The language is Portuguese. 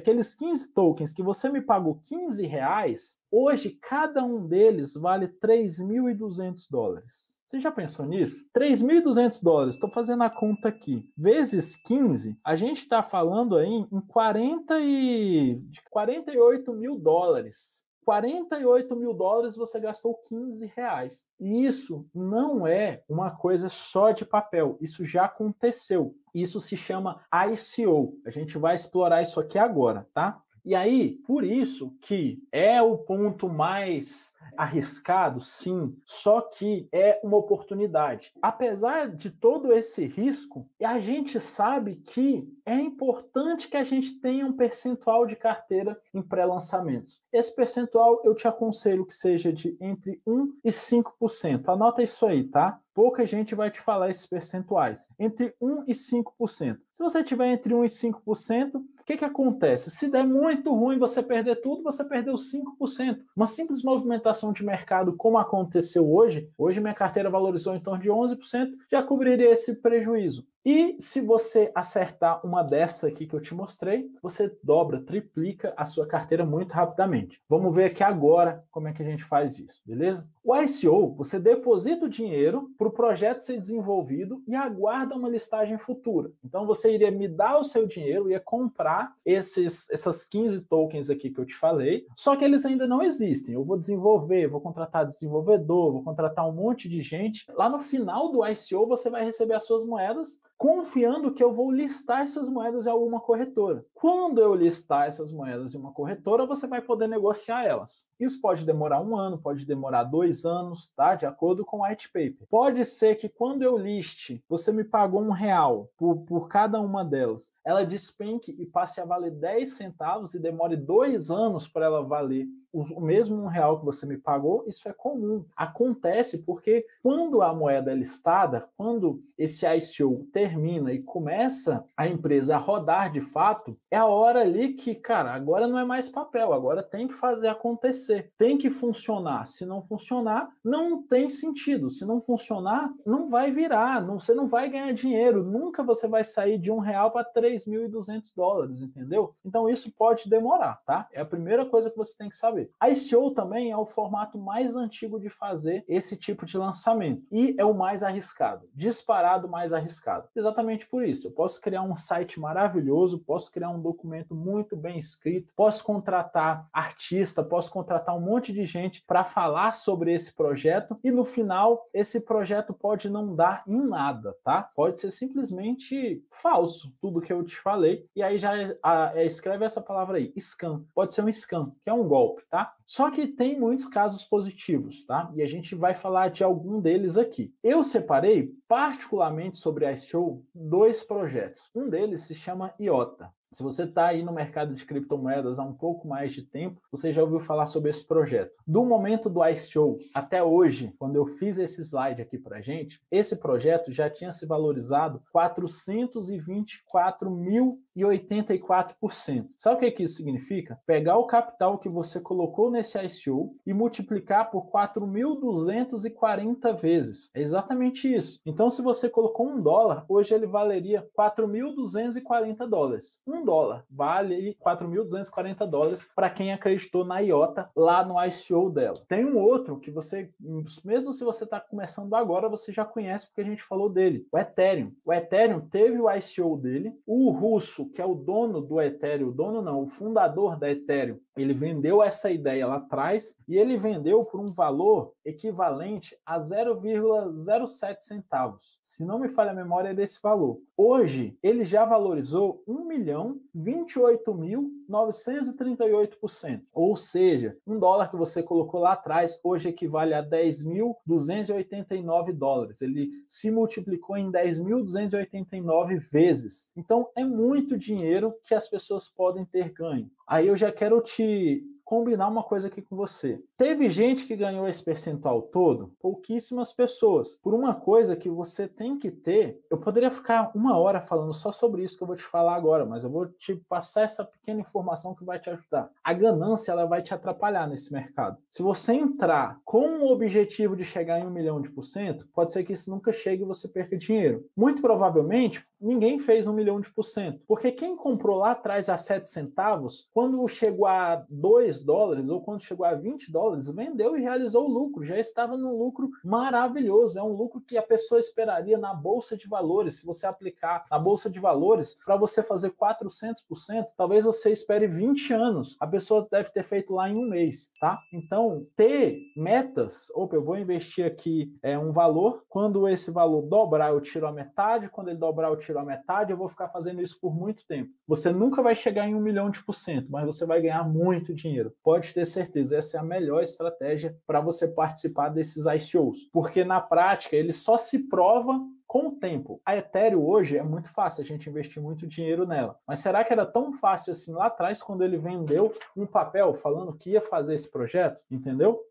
Aqueles 15 tokens que você me pagou 15 reais, hoje cada um deles vale 3.200 dólares. Você já pensou nisso? 3.200 dólares, estou fazendo a conta aqui. Vezes 15, a gente está falando aí em 40 e... de 48 mil dólares 48 mil dólares você gastou 15 reais. E isso não é uma coisa só de papel, isso já aconteceu. Isso se chama ICO. A gente vai explorar isso aqui agora, tá? E aí, por isso que é o ponto mais arriscado, sim, só que é uma oportunidade. Apesar de todo esse risco, a gente sabe que é importante que a gente tenha um percentual de carteira em pré-lançamentos. Esse percentual eu te aconselho que seja de entre 1 e 5%. Anota isso aí, tá? Pouca gente vai te falar esses percentuais. Entre 1 e 5%. Se você tiver entre 1% e 5%, o que, que acontece? Se der muito ruim, você perder tudo, você perdeu 5%. Uma simples movimentação de mercado, como aconteceu hoje, hoje minha carteira valorizou em torno de 11%, já cobriria esse prejuízo. E se você acertar uma dessa aqui que eu te mostrei, você dobra, triplica a sua carteira muito rapidamente. Vamos ver aqui agora como é que a gente faz isso, beleza? O ICO, você deposita o dinheiro para o projeto ser desenvolvido e aguarda uma listagem futura. Então você iria me dar o seu dinheiro, ia comprar esses, essas 15 tokens aqui que eu te falei, só que eles ainda não existem. Eu vou desenvolver, vou contratar desenvolvedor, vou contratar um monte de gente. Lá no final do ICO, você vai receber as suas moedas, confiando que eu vou listar essas moedas em alguma corretora. Quando eu listar essas moedas em uma corretora, você vai poder negociar elas. Isso pode demorar um ano, pode demorar dois anos, tá? De acordo com o white paper. Pode ser que quando eu liste, você me pagou um real por, por cada cada uma delas, ela despenque e passe a valer 10 centavos e demore dois anos para ela valer o mesmo um real que você me pagou, isso é comum. Acontece porque quando a moeda é listada, quando esse ICO termina e começa a empresa a rodar de fato, é a hora ali que, cara, agora não é mais papel, agora tem que fazer acontecer, tem que funcionar. Se não funcionar, não tem sentido. Se não funcionar, não vai virar, não, você não vai ganhar dinheiro, nunca você vai sair de um real para 3.200 dólares, entendeu? Então isso pode demorar, tá? É a primeira coisa que você tem que saber sabe? A ICO também é o formato mais antigo de fazer esse tipo de lançamento e é o mais arriscado, disparado mais arriscado. Exatamente por isso, eu posso criar um site maravilhoso, posso criar um documento muito bem escrito, posso contratar artista, posso contratar um monte de gente para falar sobre esse projeto e no final esse projeto pode não dar em nada, tá? Pode ser simplesmente falso tudo que eu te falei e aí já a, ah, a, é, escreve essa palavra aí, scam. Pode ser um scam, que é um golpe tá? Só que tem muitos casos positivos, tá? E a gente vai falar de algum deles aqui. Eu separei, particularmente sobre a show, dois projetos. Um deles se chama IOTA, se você está aí no mercado de criptomoedas há um pouco mais de tempo, você já ouviu falar sobre esse projeto. Do momento do ICO até hoje, quando eu fiz esse slide aqui para gente, esse projeto já tinha se valorizado 424 mil e 84%. Sabe o que isso significa? Pegar o capital que você colocou nesse ICO e multiplicar por 4.240 vezes. É exatamente isso. Então, se você colocou um dólar, hoje ele valeria 4.240 dólares. Um um dólar. Vale 4.240 dólares para quem acreditou na IOTA lá no ICO dela. Tem um outro que você, mesmo se você está começando agora, você já conhece porque a gente falou dele, o Ethereum. O Ethereum teve o ICO dele, o russo, que é o dono do Ethereum, o dono não, o fundador da Ethereum, ele vendeu essa ideia lá atrás e ele vendeu por um valor equivalente a 0,07 centavos. Se não me falha a memória, é desse valor. Hoje, ele já valorizou 1 milhão redução 28.938%. Ou seja, um dólar que você colocou lá atrás hoje equivale a 10.289 dólares. Ele se multiplicou em 10.289 vezes. Então é muito dinheiro que as pessoas podem ter ganho. Aí eu já quero te combinar uma coisa aqui com você. Teve gente que ganhou esse percentual todo? Pouquíssimas pessoas. Por uma coisa que você tem que ter, eu poderia ficar uma hora falando só sobre isso que eu vou te falar agora, mas eu vou te passar essa pequena informação que vai te ajudar. A ganância ela vai te atrapalhar nesse mercado. Se você entrar com o objetivo de chegar em um milhão de por cento, pode ser que isso nunca chegue e você perca dinheiro. Muito provavelmente ninguém fez um milhão de por cento. Porque quem comprou lá atrás a 7 centavos, quando chegou a 2 dólares ou quando chegou a 20 dólares, vendeu e realizou o lucro. Já estava num lucro maravilhoso. É um lucro que a pessoa esperaria na bolsa de valores. Se você aplicar na bolsa de valores, para você fazer 400%, talvez você espere 20 anos. A pessoa deve ter feito lá em um mês, tá? Então, ter metas, opa, eu vou investir aqui é, um valor, quando esse valor dobrar, eu tiro a metade, quando ele dobrar, eu tiro tirar metade, eu vou ficar fazendo isso por muito tempo. Você nunca vai chegar em um milhão de por cento, mas você vai ganhar muito dinheiro. Pode ter certeza, essa é a melhor estratégia para você participar desses ICOs, porque na prática ele só se prova com o tempo. A Ethereum hoje é muito fácil a gente investir muito dinheiro nela. Mas será que era tão fácil assim lá atrás quando ele vendeu um papel falando que ia fazer esse projeto? Entendeu?